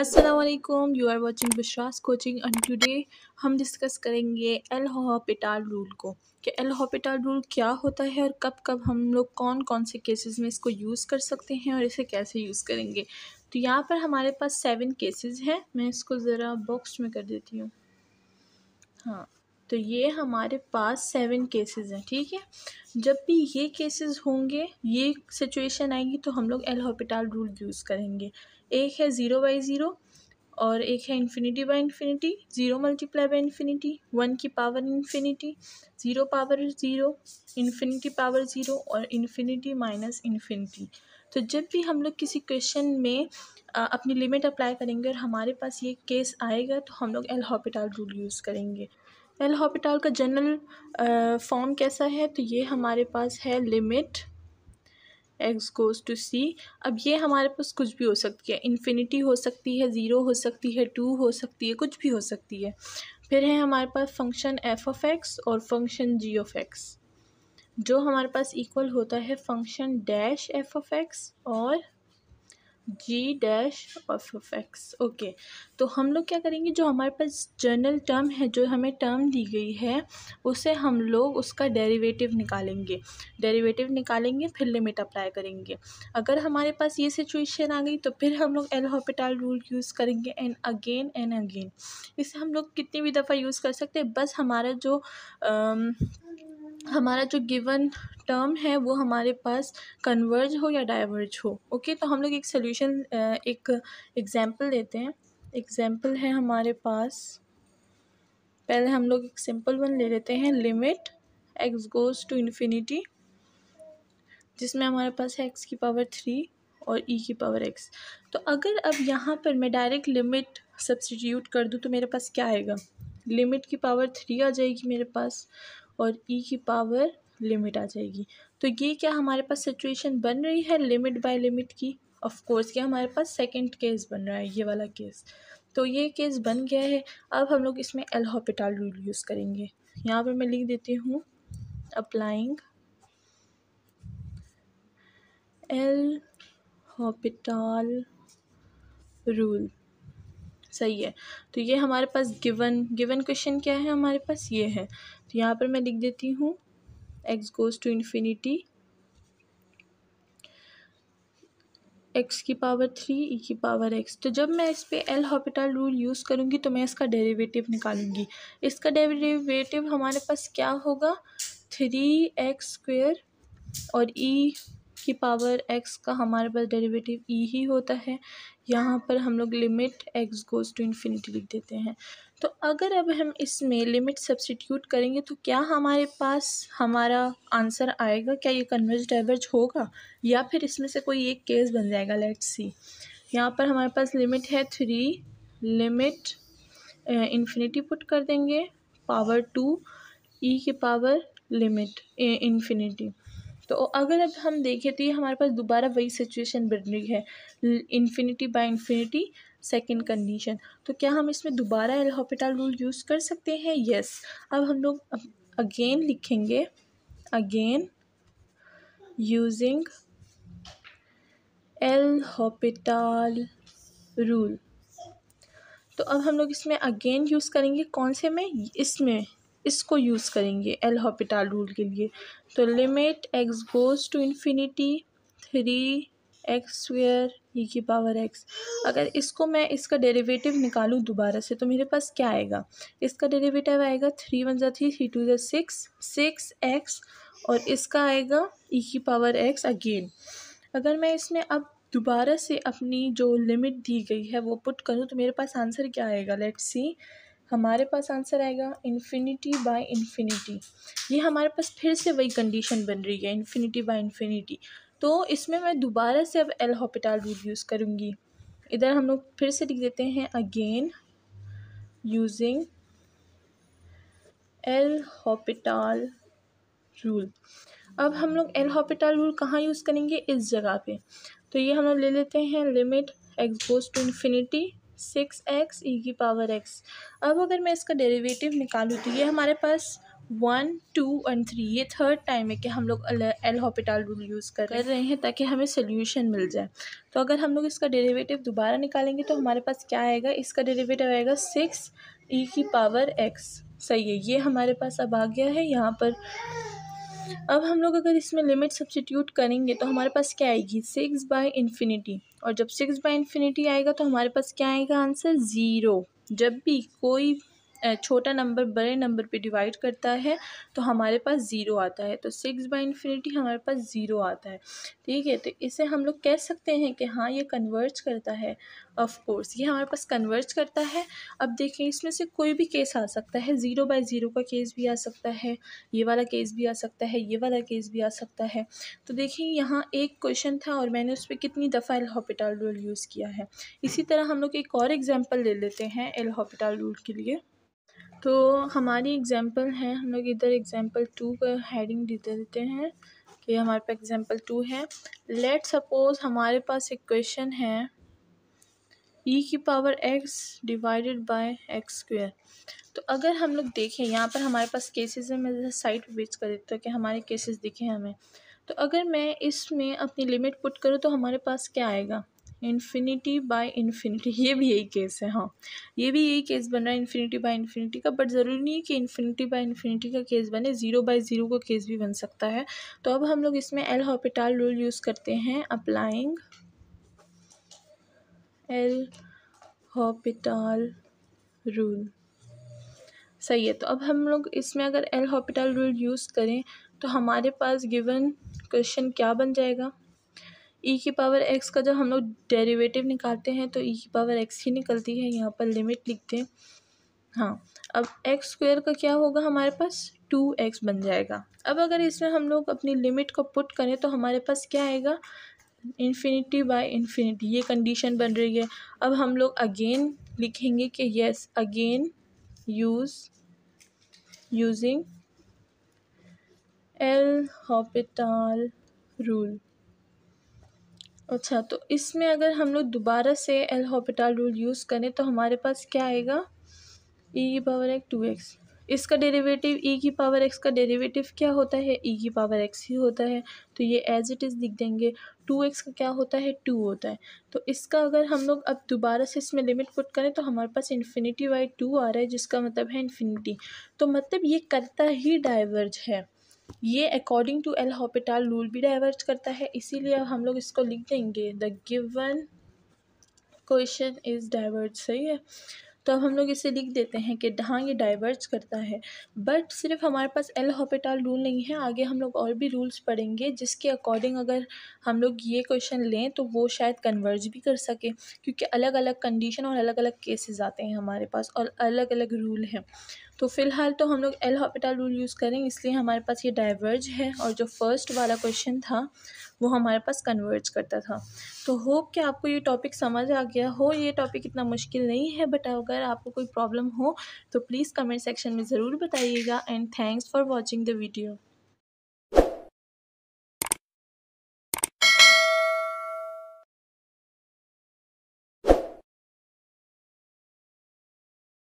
Aslam you are watching Vishwas coaching and today हम discuss करेंगे L'Hopital rule को कि एल हॉपिटाल रूल क्या होता है और कब कब हम लोग कौन कौन से केसेस में इसको यूज़ कर सकते हैं और इसे कैसे यूज़ करेंगे तो यहाँ पर हमारे पास सेवन केसेस हैं मैं इसको ज़रा बॉक्स में कर देती हूँ हाँ तो ये हमारे पास सेवन केसेस हैं ठीक है जब भी ये केसेस होंगे ये सिचुएशन आएगी तो हम लोग एल हॉपिटाल रूल यूज़ करेंगे एक है ज़ीरो बाई ज़ीरो और एक है infinity by infinity zero multiply by infinity one की power infinity zero power zero infinity power zero और इन्फिनिटी माइनस इन्फिनिटी तो जब भी हम लोग किसी क्वेश्चन में आ, अपनी लिमिट अप्लाई करेंगे और हमारे पास ये केस आएगा तो हम लोग एल हॉपिटाल रूल यूज़ करेंगे एल हॉपिटल का जनरल फॉर्म कैसा है तो ये हमारे पास है limit x goes to c अब ये हमारे पास कुछ भी हो सकती है इन्फिनिटी हो सकती है ज़ीरो हो सकती है टू हो सकती है कुछ भी हो सकती है फिर है हमारे पास फंक्शन एफ ऑफ एक्स और फंक्शन जी ऑफ एक्स जो हमारे पास इक्वल होता है function dash f of x और g dash of of x okay तो हम लोग क्या करेंगे जो हमारे पास जर्नल टर्म है जो हमें टर्म दी गई है उसे हम लोग उसका डेरिवेटिव निकालेंगे डेरिवेटिव निकालेंगे फिर लिमिट अप्लाई करेंगे अगर हमारे पास ये सिचुएशन आ गई तो फिर हम लोग एल हॉपिटल रूल यूज़ करेंगे एंड अगेन एंड अगेन इसे हम लोग कितनी भी दफ़ा यूज़ कर सकते हैं बस हमारा जो आम, हमारा जो गिवन टर्म है वो हमारे पास कन्वर्ज हो या डाइवर्ज हो ओके तो हम लोग एक सोल्यूशन एक एग्ज़ाम्पल देते हैं एग्ज़ाम्पल है हमारे पास पहले हम लोग एक सिंपल वन ले लेते हैं limit x goes to infinity जिसमें हमारे पास है एक्स की पावर थ्री और ई e की पावर एक्स तो अगर अब यहाँ पर मैं डायरेक्ट लिमिट सब्सटीट्यूट कर दूँ तो मेरे पास क्या आएगा लिमिट की पावर थ्री आ जाएगी मेरे पास और ई e की पावर लिमिट आ जाएगी तो ये क्या हमारे पास सिचुएशन बन रही है लिमिट बाय लिमिट की ऑफ कोर्स ये हमारे पास सेकंड केस बन रहा है ये वाला केस तो ये केस बन गया है अब हम लोग इसमें एल हॉपिटल रूल यूज़ करेंगे यहाँ पर मैं लिख देती हूँ अप्लाइंग एल हॉपिटल रूल सही है तो ये हमारे पास गिवन गिवन क्वेश्चन क्या है हमारे पास ये है तो यहाँ पर मैं लिख देती हूँ x goes to infinity x की पावर थ्री ई की पावर एक्स तो जब मैं इस पर एल हॉपिटल रूल यूज़ करूँगी तो मैं इसका डेरिवेटिव निकालूंगी इसका डेरिवेटिव हमारे पास क्या होगा थ्री एक्स स्क्वेयर और ई e की पावर एक्स का हमारे पास डेरिवेटिव ई e ही होता है यहाँ पर हम लोग limit x goes to infinity लिख देते हैं तो अगर अब हम इसमें लिमिट सब्सटीट्यूट करेंगे तो क्या हमारे पास हमारा आंसर आएगा क्या ये कन्वर्ज डाइवर्ज होगा या फिर इसमें से कोई एक केस बन जाएगा लेट्स सी यहाँ पर हमारे पास लिमिट है थ्री लिमिट इन्फिनिटी पुट कर देंगे पावर टू ई की पावर लिमिट इन्फिनिटी तो अगर अब हम देखें तो ये हमारे पास दोबारा वही सिचुएशन बन रही है infinity by infinity second condition तो क्या हम इसमें दोबारा एल रूल यूज़ कर सकते हैं यस अब हम लोग अगेन लिखेंगे again using L'Hopital rule तो अब हम लोग इसमें अगेन यूज़ करेंगे कौन से में इसमें इसको यूज़ करेंगे एल हॉपिटाल रूल के लिए तो limit x goes to infinity three x square e की पावर एक्स अगर इसको मैं इसका डेरिवेटिव निकालूं दोबारा से तो मेरे पास क्या आएगा इसका डेरिवेटिव आएगा थ्री वन ज़ा थ्री थ्री टू ज़ा सिक्स सिक्स एक्स और इसका आएगा ई e की पावर एक्स अगेन अगर मैं इसमें अब दोबारा से अपनी जो लिमिट दी गई है वो पुट करूँ तो मेरे पास आंसर क्या आएगा लेट्स सी हमारे पास आंसर आएगा इन्फिनिटी बाई इन्फिनिटी ये हमारे पास फिर से वही कंडीशन बन रही है इन्फिनिटी बाई इन्फिनिटी तो इसमें मैं दोबारा से अब एल हॉपिटाल रूल यूज़ करूँगी इधर हम लोग फिर से लिख देते हैं again using L'Hopital rule अब हम लोग एल हॉपिटाल रूल कहाँ यूज़ करेंगे इस जगह पे तो ये हम लोग ले लेते हैं limit x goes to infinity six x e e की पावर एक्स अब अगर मैं इसका डेरिवेटिव निकालूँ तो ये हमारे पास वन टू एंड थ्री ये थर्ड टाइम है कि हम लोग एल हॉपिटल रूल यूज़ कर रहे हैं ताकि हमें सोल्यूशन मिल जाए तो अगर हम लोग इसका डेरिवेटिव दोबारा निकालेंगे तो हमारे पास क्या आएगा इसका डेरिवेटिव आएगा सिक्स ई e की पावर एक्स सही है ये हमारे पास अब आ गया है यहाँ पर अब हम लोग अगर इसमें लिमिट सब्सिट्यूट करेंगे तो हमारे पास क्या आएगी सिक्स बाई इन्फिनिटी और जब सिक्स बाई इन्फिनिटी आएगा तो हमारे पास क्या आएगा आंसर ज़ीरो जब भी कोई छोटा नंबर बड़े नंबर पे डिवाइड करता है तो हमारे पास ज़ीरो आता है तो सिक्स बाई इन्फिनिटी हमारे पास ज़ीरो आता है ठीक है तो इसे हम लोग कह सकते हैं कि हाँ ये कन्वर्ज करता है ऑफ़ कोर्स ये हमारे पास कन्वर्ज करता है अब देखें इसमें से कोई भी केस आ सकता है ज़ीरो बाई ज़ीरो का केस भी आ सकता है ये वाला केस भी आ सकता है ये वाला केस भी आ सकता है तो देखें यहाँ एक क्वेश्चन था और मैंने उस पर कितनी दफ़ा एल हॉपिटल रूल यूज़ किया है इसी तरह हम लोग एक और एग्ज़ाम्पल ले लेते हैं एल हॉपिटल रूल के लिए तो हमारी एग्ज़ाम्पल है हम लोग इधर एग्ज़ाम्पल टू का हेडिंग दे देते हैं कि हमारे पास एग्ज़ाम्पल टू है लेट सपोज हमारे पास एक क्वेश्चन है ई e की power x divided by x square तो अगर हम लोग देखें यहाँ पर हमारे पास केसेस है मैं साइट बेच कर देता हूँ कि हमारे केसेस दिखे हमें तो अगर मैं इसमें अपनी लिमिट पुट करूँ तो हमारे पास क्या आएगा इन्फिनिटी बाय इन्फिनिटी ये भी यही केस है हाँ ये भी यही केस बन रहा है इन्फिनिटी बाय इन्फिनिटी का बट ज़रूरी नहीं है कि इन्फिनिटी बाय इन्फिनिटी का केस बने ज़ीरो बाय ज़ीरो का केस भी बन सकता है तो अब हम लोग इसमें एल हॉपिटाल रूल यूज़ करते हैं अप्लाइंग एल हॉपिटाल रूल सही है तो अब हम लोग इसमें अगर एल हॉपिटल रूल यूज़ करें तो हमारे पास गिवन क्वेश्चन क्या बन जाएगा ई e की पावर एक्स का जब हम लोग डेरिवेटिव निकालते हैं तो ई e की पावर एक्स ही निकलती है यहाँ पर लिमिट लिखते हैं हाँ अब एक्स स्क्वेयर का क्या होगा हमारे पास टू एक्स बन जाएगा अब अगर इसमें हम लोग अपनी लिमिट को पुट करें तो हमारे पास क्या आएगा इन्फिनिटी बाई इन्फिनिटी ये कंडीशन बन रही है अब हम लोग अगेन लिखेंगे कि yes again use using L'Hopital rule अच्छा तो इसमें अगर हम लोग दोबारा से एल हॉपिटल रूल यूज़ करें तो हमारे पास क्या आएगा ई e की पावर एक्स टू एक्स इसका डेरिवेटिव ई e की पावर एक्स का डेरिवेटिव क्या होता है ई e की पावर एक्स ही होता है तो ये एज इट इज़ लिख देंगे टू एक्स का क्या होता है टू होता है तो इसका अगर हम लोग अब दोबारा से इसमें लिमिट पुट करें तो हमारे पास इन्फिनिटी बाई टू आ रहा है जिसका मतलब है इन्फिनिटी तो मतलब ये करता ही डाइवर्ज है ये according to L'Hopital rule भी डाइवर्ज करता है इसीलिए अब हम लोग इसको लिख देंगे the given question is diverge सही है तो अब हम लोग इसे लिख देते हैं कि हाँ ये डाइवर्ज करता है बट सिर्फ हमारे पास एल हॉपिटल रूल नहीं है आगे हम लोग और भी रूल्स पढ़ेंगे जिसके अकॉर्डिंग अगर हम लोग ये क्वेश्चन लें तो वो शायद कन्वर्ज भी कर सके क्योंकि अलग अलग कंडीशन और अलग अलग केसेस आते हैं हमारे पास और अलग अलग रूल हैं तो फ़िलहाल तो हम लोग एल हॉपिटल रूल यूज़ करेंगे इसलिए हमारे पास ये डाइवर्ज है और जो फर्स्ट वाला क्वेश्चन था वो हमारे पास कन्वर्ज करता था तो होप कि आपको ये टॉपिक समझ आ गया हो ये टॉपिक इतना मुश्किल नहीं है बट अगर आपको कोई प्रॉब्लम हो तो प्लीज़ कमेंट सेक्शन में ज़रूर बताइएगा and thanks for watching the video